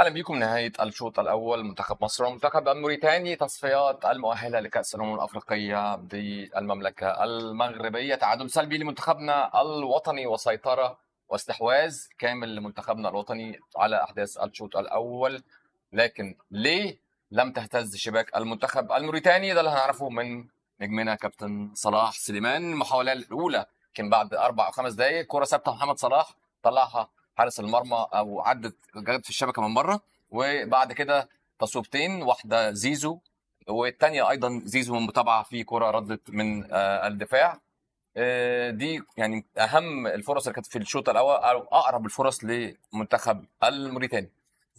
اهلا بكم نهايه الشوط الاول منتخب مصر ومنتخب الموريتاني تصفيات المؤهله لكاس الامم الافريقيه بالمملكه المغربيه تعادل سلبي لمنتخبنا الوطني وسيطره واستحواذ كامل لمنتخبنا الوطني على احداث الشوط الاول لكن ليه لم تهتز شباك المنتخب الموريتاني ده اللي هنعرفه من نجمنا كابتن صلاح سليمان المحاوله الاولى كان بعد اربع او خمس دقائق كره ثابته محمد صلاح طلعها حارس المرمى او عدت جت في الشبكه من بره وبعد كده تصويبتين واحده زيزو والثانيه ايضا زيزو من متابعه في كره ردت من آه، الدفاع آه، دي يعني اهم الفرص اللي كانت في الشوط الاول او اقرب الفرص لمنتخب الموريتاني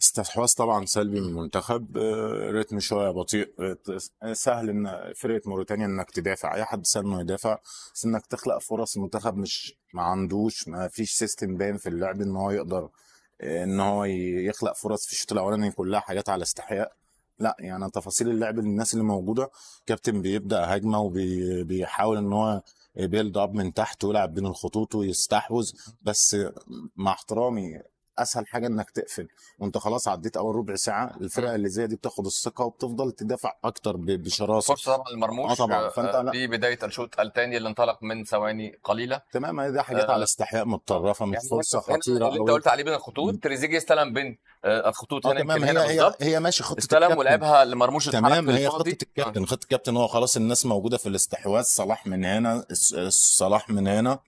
استحواذ طبعا سلبي من المنتخب آه، رتم شويه بطيء آه، آه، سهل ان فرقه موريتانيا انك تدافع اي حد سهل انه يدافع بس انك تخلق فرص المنتخب مش ما عندوش ما فيش سيستم باين في اللعب ان هو يقدر ان هو يخلق فرص في الشوط الاولاني كلها حاجات على استحياء لا يعني تفاصيل اللعب للناس اللي موجوده كابتن بيبدا هجمه وبيحاول ان هو بيلد اب من تحت ويلعب بين الخطوط ويستحوذ بس مع احترامي اسهل حاجه انك تقفل وانت خلاص عديت اول ربع ساعه الفرقه اللي زي دي بتاخد الثقه وبتفضل تدافع اكتر بشراسه فرصه طبعا المرموش اه طبعا فانت آه، بدايه الشوط الثاني اللي انطلق من ثواني قليله تمام هي دي حاجات آه على استحياء متطرفه مش يعني فرصه خطيره اللي انت قلت عليه بين الخطوط تريزيجي استلم بين آه، الخطوط آه، هنا تمام هي هي, هي ماشي خطه استلم ولعبها لمرموش تمام هي خطه الكابتن خطه الكابتن هو خلاص الناس موجوده في الاستحواذ صلاح من هنا صلاح من هنا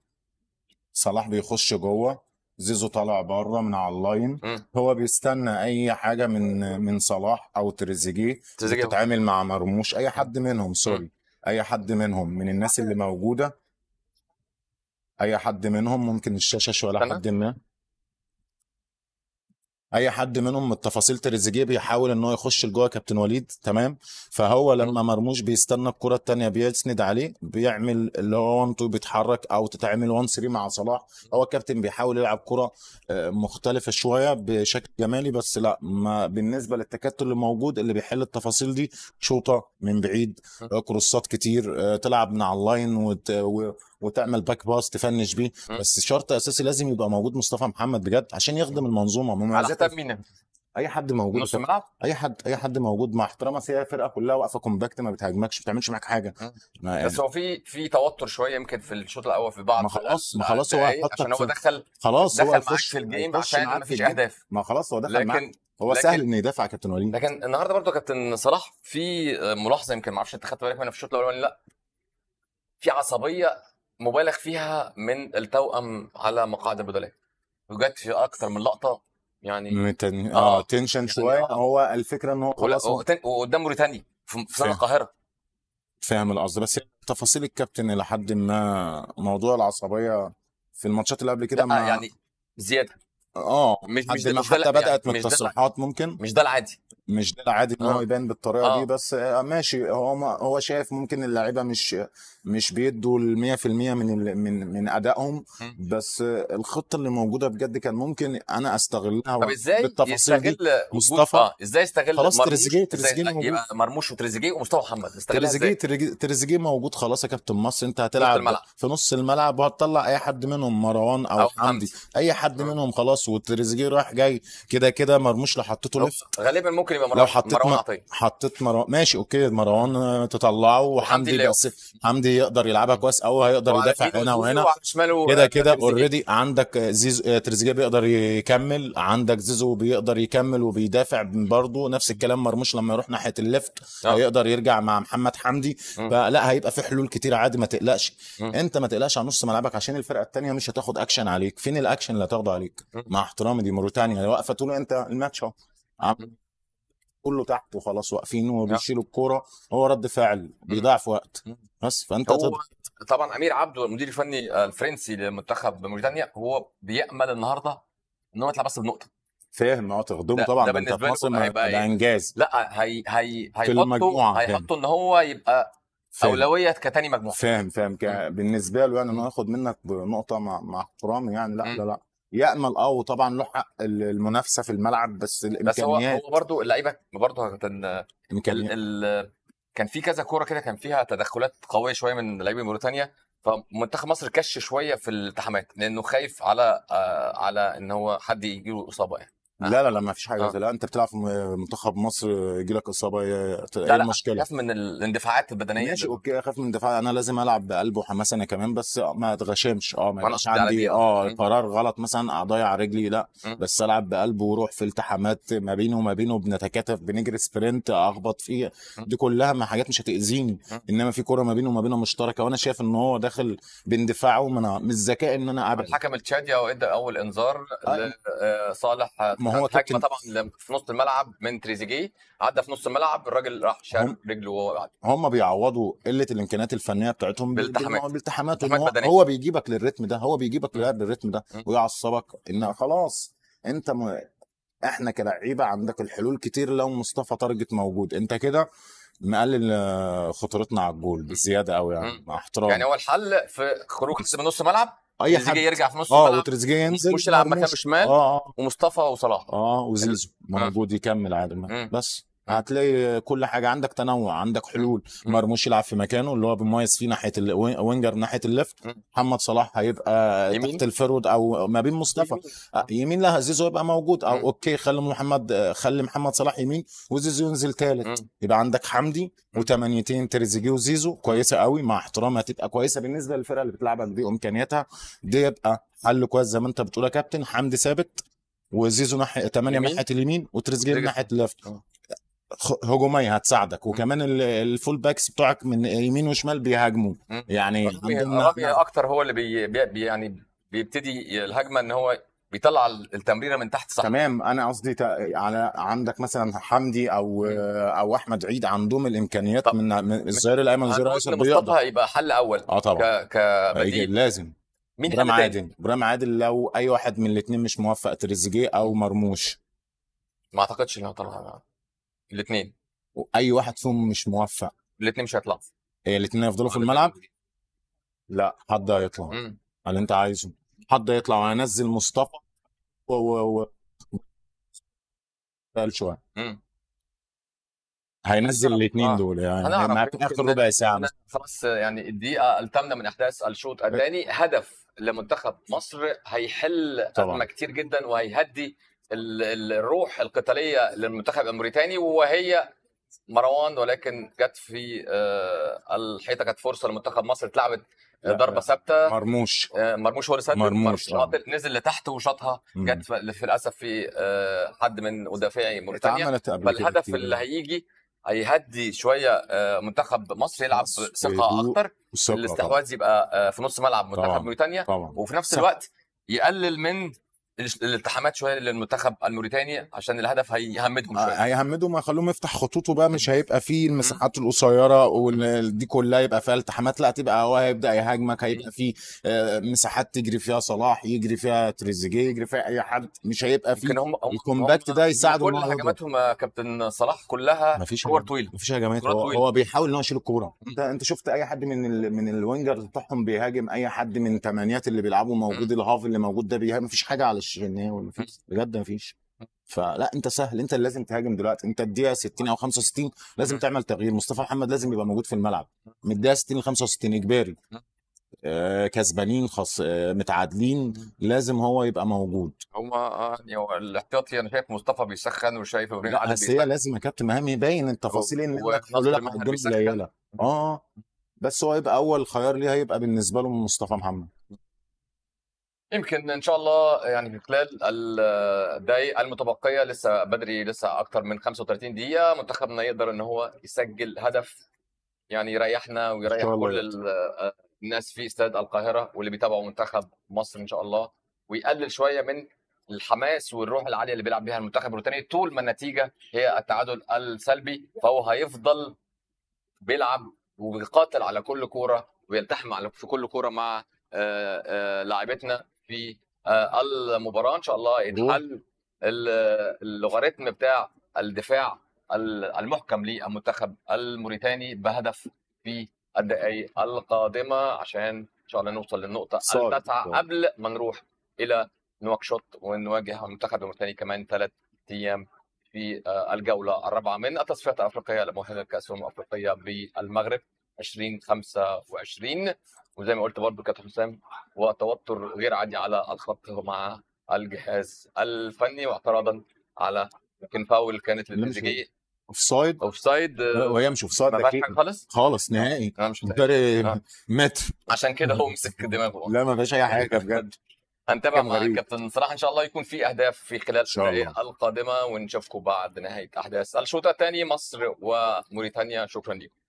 صلاح بيخش جوه زيزو طالع بره من على اللاين هو بيستنى اي حاجه من من صلاح او تريزيجيه تتعامل مع مرموش اي حد منهم سوري اي حد منهم من الناس اللي موجوده اي حد منهم ممكن الشاشه شويه لحد ما اي حد منهم من تفاصيل تريزيجيه بيحاول ان هو يخش لجوه كابتن وليد تمام فهو لما مرموش بيستنى الكره الثانيه بيسند عليه بيعمل اللي هو 1 2 بيتحرك او تتعمل 1 3 مع صلاح هو الكابتن بيحاول يلعب كره آه، مختلفه شويه بشكل جمالي بس لا ما بالنسبه للتكتل اللي موجود اللي بيحل التفاصيل دي شوطه من بعيد آه، كروسات كتير آه، تلعب من على اللاين و... وتعمل باك باس تفنش بيه بس شرط اساسي لازم يبقى موجود مصطفى محمد بجد عشان يخدم المنظومه عموما عاده مين اي حد موجود نص اي حد اي حد موجود مع احترامك هي الفرقه كلها واقفه كومباكت ما بتهاجمكش ما بتعملش معاك حاجه يعني بس هو في في توتر شويه يمكن في الشوط الاول في بعض ما خلاص ما خلاص هو إيه؟ عشان هو دخل خلاص دخل هو معاك في الجيم عشان ما فيش اهداف ما خلاص هو دخل لكن معك. هو لكن سهل انه يدافع كابتن وليد لكن النهارده برضو كابتن صلاح في ملاحظه يمكن ما اعرفش انت خدت بالك منها في الشوط الاول ولا لا في عصبيه مبالغ فيها من التوأم على مقاعد البدلاء وجت في اكثر من لقطه يعني متن... اه, آه. تنشن يعني شويه آه. هو الفكره ان هو خلاص وقدام موريتانيا في سنه القاهره فاهم القصد بس تفاصيل الكابتن الى حد ما موضوع العصبيه في الماتشات اللي قبل كده ما يعني زياده اه مش مش, حتى بدات يعني من التصريحات ممكن مش ده العادي مش ده العادي ان هو آه. يبان بالطريقه آه. دي بس آه، ماشي هو ما هو شايف ممكن اللعيبه مش مش بيدوا ال 100% من ال من من ادائهم بس الخطه اللي موجوده بجد كان ممكن انا استغلها طب ازاي يستغل مصطفى آه. ازاي يستغل خلاص تريزيجيه تريزيجيه آه، موجود مرموش وتريزيجيه ومصطفى محمد تريزيجيه تريزيجيه موجود خلاص يا كابتن مصر انت هتلعب في نص الملعب وهتطلع اي حد منهم مروان او, أو حمدي اي حد منهم خلاص وتريزيجيه رايح جاي كده كده مرموش لو حطيته لفت غالبا ممكن ممكن يبقى مروان لو حطيت مروان عطيه حطيت مروان ماشي اوكي مروان آه، تطلعه وحمدي بس حمدي يقدر يلعبها كويس او هيقدر يدافع هنا وهنا كده آه، كده اوريدي عندك زيزو آه، تريزيجيه بيقدر يكمل عندك زيزو بيقدر يكمل وبيدافع برضه نفس الكلام مرموش لما يروح ناحيه الليفت هيقدر يرجع مع محمد حمدي فلا هيبقى في حلول كتير عادي ما تقلقش انت ما تقلقش على نص ملعبك عشان الفرقه الثانيه مش هتاخد اكشن عليك فين الاكشن اللي هتاخده عليك مع احترامي دي موريتانيا واقفه طول انت الماتش اهو كله تحت وخلاص واقفين وبيشيلوا نعم. الكوره هو رد فعل بيضيع في وقت بس فانت هو طبعا امير عبده المدير الفني الفرنسي لمنتخب موريتانيا هو بيامل النهارده ان هو يطلع بس بنقطه فاهم اه تخدمه طبعا ده انت في مصر هيبقى إيه؟ انجاز لا هي هي هيحطوا هيحطه ان هو يبقى فهم. اولويه كتاني مجموعه فاهم فاهم بالنسبه له يعني انه ياخد منك بنقطه مع مع احترامي يعني لا م. لا لا يامل اه وطبعا له حق المنافسه في الملعب بس الامكانيات بس هو هو برضه اللعيبه برضه كان ال... كان في كذا كوره كده كان فيها تدخلات قويه شويه من لعيبه موريتانيا فمنتخب مصر كش شويه في الالتحامات لانه خايف على آه، على ان هو حد يجي له اصابه يعني آه. لا لا لا ما فيش حاجه آه. لا انت بتلعب في منتخب مصر يجي لك اصابه ايه المشكله خاف من الاندفاعات البدنيه ماشي اوكي اخاف من الاندفاعات انا لازم العب بقلب وحماس انا كمان بس ما اتغشمش اه ما يبقاش عندي اه, آه، قرار غلط مثلا اضيع رجلي لا بس العب بقلب وروح في التحامات ما بينه وما بينه بنتكاتف بنجري سبرنت اخبط فيه دي كلها حاجات مش هتاذيني انما في كوره ما بينه وما بينه مشتركه وانا شايف ان هو داخل باندفاعه من الذكاء ان انا اعمل الحكم التشادي او ادى اول انذار آه. لصالح ما هو هجمه طبعا في نص الملعب من تريزيجيه عدى في نص الملعب الراجل راح شال رجله وهو هم بيعوضوا قله الامكانيات الفنيه بتاعتهم بالتحامات آه، بالتحامات هو, هو بيجيبك للريتم ده هو بيجيبك للريتم ده ويعصبك ان خلاص انت م... احنا كلعيبه عندك الحلول كتير لو مصطفى تارجت موجود انت كده مقلل آه، خطورتنا على الجول بزياده قوي يعني مع احترام يعني هو الحل في خروج من نص ملعب اي حد يرجع في نص اه وتريزيجيه ينزل مش يلعب مكان شمال آه،, اه ومصطفى وصلاح اه وزيزو موجود آه. يكمل عادي بس هتلاقي كل حاجه عندك تنوع عندك حلول مرموش يلعب في مكانه اللي هو بيميز فيه ناحيه وينجر ناحيه الليفت محمد صلاح هيبقى يمين. تحت الفرود او ما بين مصطفى يمين, آه، يمين لا زيزو يبقى موجود او اوكي خلي محمد آه، خلي محمد صلاح يمين وزيزو ينزل ثالث يبقى عندك حمدي وتمانيتين تريزيجيه وزيزو كويسه قوي مع احترامها تبقى كويسه بالنسبه للفرقه اللي بتلعبها دي امكانياتها دي يبقى حل كويس زي ما انت بتقول يا كابتن حمدي ثابت وزيزو ناحيه 8 ناحيه اليمين وتريزيجيه ناحيه الليفت اه. هجومية هتساعدك وكمان الفول باكس بتوعك من يمين وشمال بيهاجموا يعني رامي اكتر هو اللي بي, بي يعني بيبتدي الهجمه ان هو بيطلع التمريره من تحت صح تمام انا قصدي على عندك مثلا حمدي او او احمد عيد عندهم الامكانيات طب. من الظهير الايمن الظهير الايسر بيقدر يبقى حل اول اه طبعا ك... كبديل لازم مين برام عادل برام عادل لو اي واحد من الاثنين مش موفق تريزيجيه او مرموش ما اعتقدش انه طلع الاثنين واي واحد فيهم مش موفق الاثنين مش هيطلعوا إيه، الاثنين هيفضلوا في الملعب لا حد هيطلع اللي انت عايزه حد هيطلع وهينزل مصطفى و و و شويه هينزل الاثنين آه. دول يعني معاك اخر ربع ساعه خلاص يعني الدقيقه الثامنه من احداث الشوط الثاني هدف لمنتخب مصر هيحل ازمه كتير جدا وهيهدي الروح القتاليه للمنتخب الموريتاني وهي مروان ولكن جت في آه، الحيطه كانت فرصه لمنتخب مصر اتلعبت ضربه ثابته مرموش آه، مرموش هو اللي مرموش آه. نزل لتحت وشاطها جت في للاسف في حد من مدافعي موريتانيا فالهدف اللي هيجي هيهدي شويه منتخب مصر يلعب ثقه اكتر الاستحواذ يبقى في نص ملعب منتخب موريتانيا وفي نفس الوقت يقلل من الالتحامات شويه للمنتخب الموريتاني عشان الهدف هيهمدهم آه، شويه هيهمدهم هيخلوهم يفتح خطوطه بقى مش هيبقى فيه المساحات القصيره ودي كلها يبقى فيها التحامات لا تبقى هو هيبدا يهاجمك هيبقى فيه آه، مساحات تجري فيها صلاح يجري فيها تريزيجيه يجري فيها اي حد مش هيبقى فيه هم الكومباكت ده يساعده كل هجماتهم كابتن صلاح كلها مفيش كور طويله مفيش هجمات هو, هو بيحاول ان هو يشيل الكوره انت انت شفت اي حد من ال... من الوينجر بتاعهم بيهاجم اي حد من الثمانيات اللي بيلعبوا موجود الهاف اللي موجود ده بيهاجم مفيش حاجه على مفيش ولا مفيش بجد مفيش فلا انت سهل انت اللي لازم تهاجم دلوقتي انت الدقيقه 60 او 65 لازم تعمل تغيير مصطفى محمد لازم يبقى موجود في الملعب من الدقيقه 60 ل 65 اجباري آه، كسبانين خاص آه، متعادلين لازم هو يبقى موجود هما آه، يعني الاحتياطي انا شايف مصطفى بيسخن وشايف لا بس هي لازم يا كابتن مهام يبين التفاصيل ان لك قليله اه بس هو يبقى اول خيار ليه هيبقى بالنسبه له مصطفى محمد يمكن ان شاء الله يعني خلال الدقائق المتبقيه لسه بدري لسه اكثر من 35 دقيقه منتخبنا يقدر ان هو يسجل هدف يعني يريحنا ويريح كل الناس في استاد القاهره واللي بيتابعوا منتخب مصر ان شاء الله ويقلل شويه من الحماس والروح العاليه اللي بيلعب بيها المنتخب البريطاني طول ما النتيجه هي التعادل السلبي فهو هيفضل بيلعب وبيقاتل على كل كوره ويلتحم على في كل كوره مع آه، آه، لاعبتنا في آه، المباراه ان شاء الله يتحل اللوغاريتم بتاع الدفاع المحكم للمنتخب الموريتاني بهدف في الدقائق القادمه عشان ان شاء الله نوصل للنقطه التاسعه قبل ما نروح الى نواكشوط ونواجه المنتخب الموريتاني كمان ثلاث ايام في آه، الجوله الرابعه من التصفيات الافريقيه لمؤهله لكاس الامم الافريقيه بالمغرب 2025 وزي ما قلت برضو كابتن حسام هو توتر غير عادي على الخط مع الجهاز الفني واعتراضا على يمكن فاول كانت للتريزيجيه اوف سايد اوف سايد وهي مش اوف سايد خالص خالص نهائي انا مش آه. مات عشان كده هو مسك دماغه لا ما فيهاش اي حاجه بجد هنتابع مع الكابتن صلاح ان شاء الله يكون في اهداف في خلال الدقائق القادمه ونشوفكم بعد نهايه احداث الشوط الثاني مصر وموريتانيا شكرا لكم